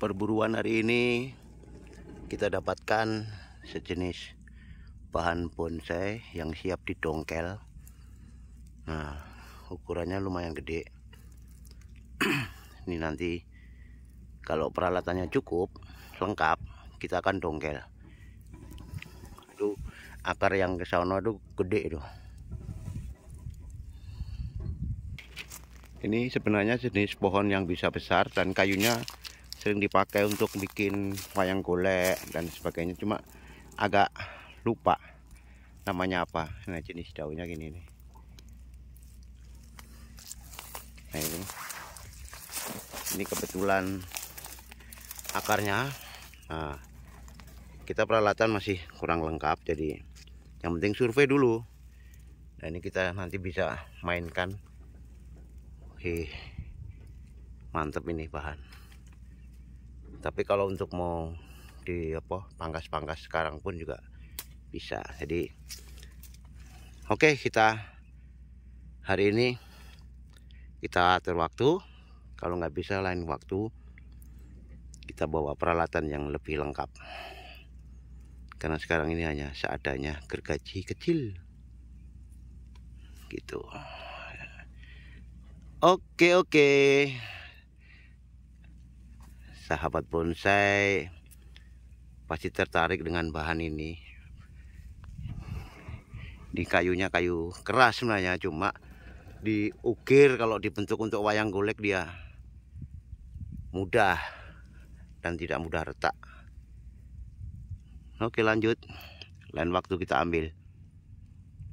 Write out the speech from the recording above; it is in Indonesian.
perburuan hari ini kita dapatkan sejenis bahan bonsai yang siap didongkel nah ukurannya lumayan gede ini nanti kalau peralatannya cukup lengkap kita akan dongkel itu akar yang ke sana itu gede tuh ini sebenarnya jenis pohon yang bisa besar dan kayunya sering dipakai untuk bikin wayang golek dan sebagainya cuma agak lupa namanya apa nah jenis daunnya gini nih nah ini ini kebetulan akarnya nah kita peralatan masih kurang lengkap jadi yang penting survei dulu nah ini kita nanti bisa mainkan Oke, mantep ini bahan tapi kalau untuk mau di apa pangkas-pangkas sekarang pun juga bisa jadi oke okay, kita hari ini kita atur waktu kalau nggak bisa lain waktu kita bawa peralatan yang lebih lengkap karena sekarang ini hanya seadanya gergaji kecil gitu oke okay, oke okay sahabat bonsai pasti tertarik dengan bahan ini di kayunya kayu keras sebenarnya cuma diukir kalau dibentuk untuk wayang golek dia mudah dan tidak mudah retak oke lanjut lain waktu kita ambil